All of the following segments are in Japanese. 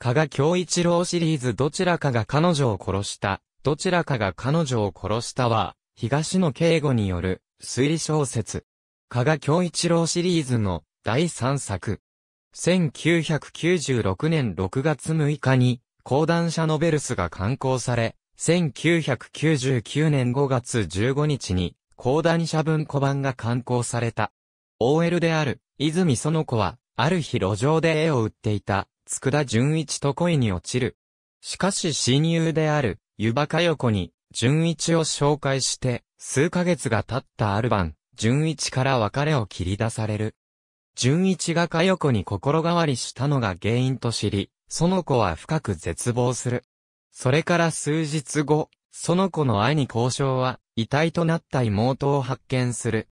加賀京一郎シリーズどちらかが彼女を殺した、どちらかが彼女を殺したは、東野敬吾による推理小説。加賀京一郎シリーズの第3作。1996年6月6日に、講談社ノベルスが刊行され、1999年5月15日に、講談社文庫版が刊行された。OL である、泉園子は、ある日路上で絵を売っていた、佃純一と恋に落ちる。しかし親友である、湯葉かよこに、純一を紹介して、数ヶ月が経ったある晩、純一から別れを切り出される。純一がかよこに心変わりしたのが原因と知り、その子は深く絶望する。それから数日後、その子の愛に交渉は、遺体となった妹を発見する。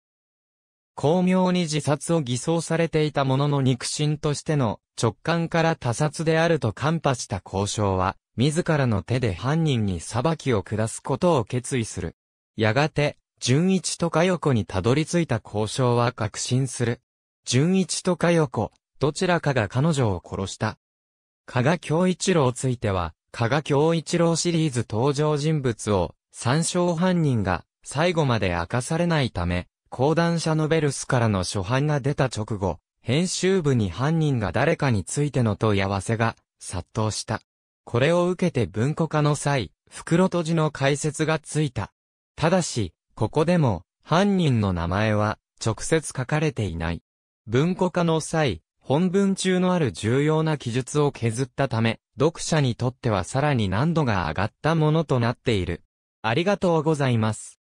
巧妙に自殺を偽装されていたものの肉親としての直感から他殺であるとカ破した交渉は、自らの手で犯人に裁きを下すことを決意する。やがて、純一と佳代子にたどり着いた交渉は確信する。純一とか横、子、どちらかが彼女を殺した。加賀京一郎ついては、加賀京一郎シリーズ登場人物を、参照犯人が最後まで明かされないため、講談社ノベルスからの初版が出た直後、編集部に犯人が誰かについての問い合わせが殺到した。これを受けて文庫化の際、袋閉じの解説がついた。ただし、ここでも犯人の名前は直接書かれていない。文庫化の際、本文中のある重要な記述を削ったため、読者にとってはさらに難度が上がったものとなっている。ありがとうございます。